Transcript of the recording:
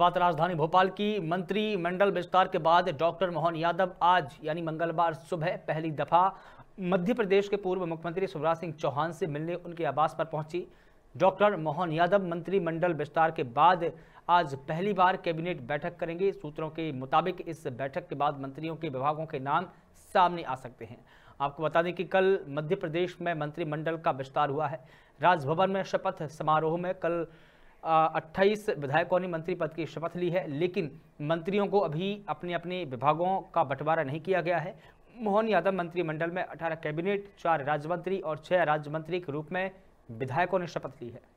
बात राजधानी भोपाल की मंत्रिमंडल विस्तार के बाद डॉक्टर मोहन यादव आज यानी मंगलवार सुबह पहली दफा मध्य प्रदेश के पूर्व मुख्यमंत्री शिवराज सिंह चौहान से मिलने उनके आवास पर पहुंची डॉक्टर मोहन यादव मंत्रिमंडल विस्तार के बाद आज पहली बार कैबिनेट बैठक करेंगे सूत्रों के मुताबिक इस बैठक के बाद मंत्रियों के विभागों के नाम सामने आ सकते हैं आपको बता दें कि कल मध्य प्रदेश में मंत्रिमंडल का विस्तार हुआ है राजभवन में शपथ समारोह में कल अट्ठाईस विधायकों ने मंत्री पद की शपथ ली है लेकिन मंत्रियों को अभी अपने अपने विभागों का बंटवारा नहीं किया गया है मोहन यादव मंत्रिमंडल में 18 कैबिनेट चार राज्य मंत्री और छह राज्य मंत्री के रूप में विधायकों ने शपथ ली है